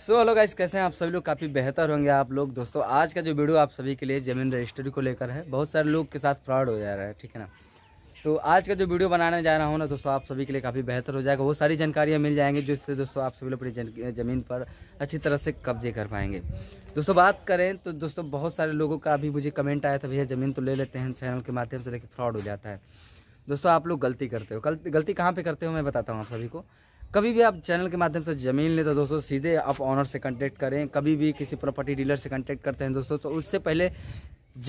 so hello guys कैसे हैं आप सभी लोग काफ़ी बेहतर होंगे आप लोग दोस्तों आज का जो वीडियो आप सभी के लिए जमीन रजिस्ट्री को लेकर है बहुत सारे लोग के साथ फ्रॉड हो जा रहा है ठीक है ना तो आज का जो वीडियो बनाने जा रहा हूँ ना दोस्तों आप सभी के लिए काफ़ी बेहतर हो जाएगा वो सारी जानकारियाँ मिल जाएंगी जिससे दोस्तों आप सभी लोग अपनी ज़मीन पर अच्छी तरह से कब्जे कर पाएंगे दोस्तों बात करें तो दोस्तों बहुत सारे लोगों का अभी मुझे कमेंट आया था भैया ज़मीन तो ले लेते हैं चैनल के माध्यम से लेकिन फ्रॉड हो जाता है दोस्तों आप लोग गलती करते हो गलती कहाँ पर करते हो मैं बताता हूँ आप सभी को कभी भी आप चैनल के माध्यम से ज़मीन लें तो दोस्तों सीधे आप ऑनर से कंटेक्ट करें कभी भी किसी प्रॉपर्टी डीलर से कॉन्टेक्ट करते हैं दोस्तों तो उससे पहले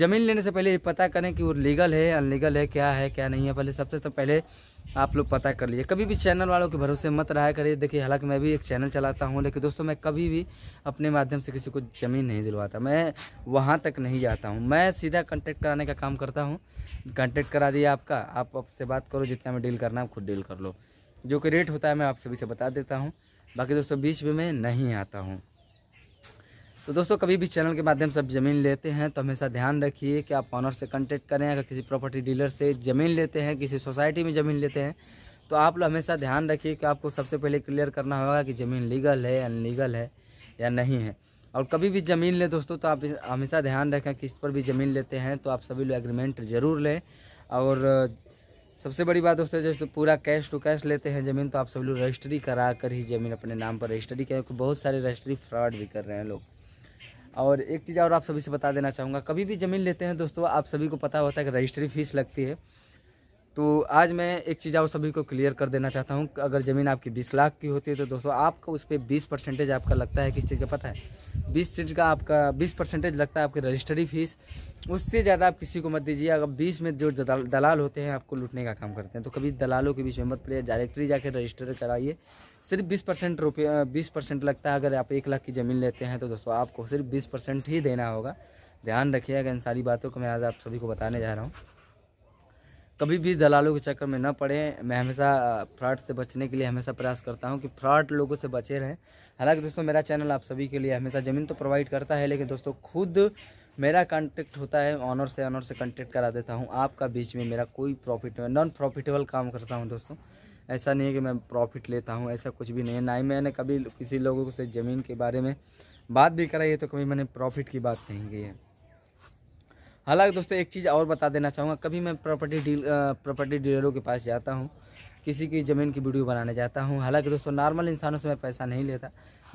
ज़मीन लेने से पहले ये पता करें कि वो लीगल है अनलीगल है क्या है क्या नहीं है पहले सबसे तो पहले आप लोग पता कर लीजिए कभी भी चैनल वालों के भरोसे मत रहा करिए देखिए हालांकि मैं भी एक चैनल चलाता हूँ लेकिन दोस्तों मैं कभी भी अपने माध्यम से किसी को ज़मीन नहीं दिलवाता मैं वहाँ तक नहीं जाता हूँ मैं सीधा कंटेक्ट कराने का काम करता हूँ कॉन्टैक्ट करा दिया आपका आपसे बात करो जितना में डील करना है खुद डील कर लो जो कि रेट होता है मैं आप सभी से बता देता हूँ बाकी दोस्तों बीच में मैं नहीं आता हूँ तो दोस्तों कभी भी चैनल के माध्यम से आप ज़मीन लेते हैं तो हमेशा ध्यान रखिए कि आप ऑनर से कॉन्टेक्ट करें अगर किसी प्रॉपर्टी डीलर से ज़मीन लेते हैं किसी सोसाइटी में ज़मीन लेते हैं तो आप लोग हमेशा ध्यान रखिए कि आपको सबसे पहले क्लियर करना होगा कि ज़मीन लीगल है अनलीगल है या नहीं है और कभी भी ज़मीन लें दोस्तों तो आप हमेशा ध्यान रखें किस पर भी ज़मीन लेते हैं तो आप सभी लोग एग्रीमेंट ज़रूर लें और सबसे बड़ी बात दोस्तों जैसे पूरा कैश टू कैश लेते हैं ज़मीन तो आप सब लोग रजिस्ट्री करा कर ही ज़मीन अपने नाम पर रजिस्ट्री करें क्योंकि बहुत सारे रजिस्ट्री फ्रॉड भी कर रहे हैं लोग और एक चीज़ और आप सभी से बता देना चाहूँगा कभी भी ज़मीन लेते हैं दोस्तों आप सभी को पता होता है कि रजिस्ट्री फीस लगती है तो आज मैं एक चीज़ आप सभी को क्लियर कर देना चाहता हूँ अगर ज़मीन आपकी 20 लाख की होती है तो दोस्तों आपको उस पर बीस परसेंटेज आपका लगता है किस चीज़ का पता है बीस चीज़ का आपका बीस परसेंटेज लगता है आपकी रजिस्ट्री फीस उससे ज़्यादा आप किसी को मत दीजिए अगर बीस में जो दलाल होते हैं आपको लूटने का काम करते हैं तो कभी दलालों के बीच में मत पड़े डायरेक्टली जाकर रजिस्टर कराइए सिर्फ बीस परसेंट रुपये बीस परसेंट लगता है अगर आप एक लाख की ज़मीन लेते हैं तो दोस्तों आपको सिर्फ बीस परसेंट ही देना होगा ध्यान रखिएगा इन सारी बातों को मैं आज आप सभी को बताने जा रहा हूँ कभी भी दलालों के चक्कर में ना पड़े मैं हमेशा फ्रॉड से बचने के लिए हमेशा प्रयास करता हूँ कि फ्रॉड लोगों से बचे रहें हालांकि दोस्तों मेरा चैनल आप सभी के लिए हमेशा ज़मीन तो प्रोवाइड करता है लेकिन दोस्तों खुद मेरा कॉन्टेक्ट होता है ऑनर से ऑनर से कॉन्टेक्ट करा देता हूँ आपका बीच में मेरा कोई प्रॉफिट नॉन प्रॉफिटेबल काम करता हूँ दोस्तों ऐसा नहीं है कि मैं प्रॉफिट लेता हूँ ऐसा कुछ भी नहीं है ना ही मैंने कभी किसी लोगों से ज़मीन के बारे में बात भी कराई है तो कभी मैंने प्रॉफिट की बात नहीं की है हालांकि दोस्तों एक चीज़ और बता देना चाहूँगा कभी मैं प्रॉपर्टी डील प्रॉपर्टी डीलरों के पास जाता हूँ किसी की ज़मीन की वीडियो बनाने जाता हूँ हालांकि दोस्तों नॉर्मल इंसानों से मैं पैसा नहीं लेता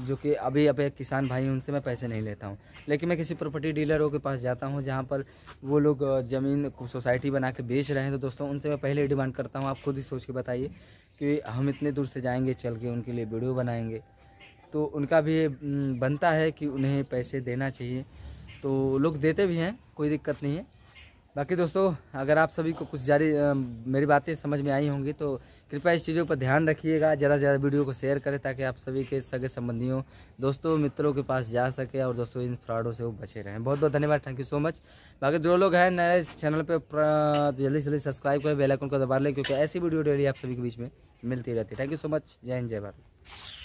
जो कि अभी अब एक किसान भाई उनसे मैं पैसे नहीं लेता हूँ लेकिन मैं किसी प्रॉपर्टी डीलरों के पास जाता हूँ जहाँ पर वो लोग ज़मीन को सोसाइटी बना के बेच रहे हैं तो दोस्तों उनसे मैं पहले डिमांड करता हूँ आप खुद ही सोच के बताइए कि हम इतने दूर से जाएँगे चल के उनके लिए वीडियो बनाएंगे तो उनका भी बनता है कि उन्हें पैसे देना चाहिए तो लोग देते भी हैं कोई दिक्कत नहीं है बाकी दोस्तों अगर आप सभी को कुछ जारी मेरी बातें समझ में आई होंगी तो कृपया इस चीज़ों पर ध्यान रखिएगा ज़्यादा से ज़्यादा वीडियो को शेयर करें ताकि आप सभी के सगे संबंधियों दोस्तों मित्रों के पास जा सके और दोस्तों इन फ्रॉडों से वो बचे रहें बहुत बहुत धन्यवाद थैंक यू सो मच बाकी जो लोग हैं नए चैनल पर जल्दी से जल्दी सब्सक्राइब करें बेलाइकन को दबा लें क्योंकि ऐसी वीडियो डेली आप सभी के बीच में मिलती रहती है थैंक यू सो मच जय हिंद जय भारत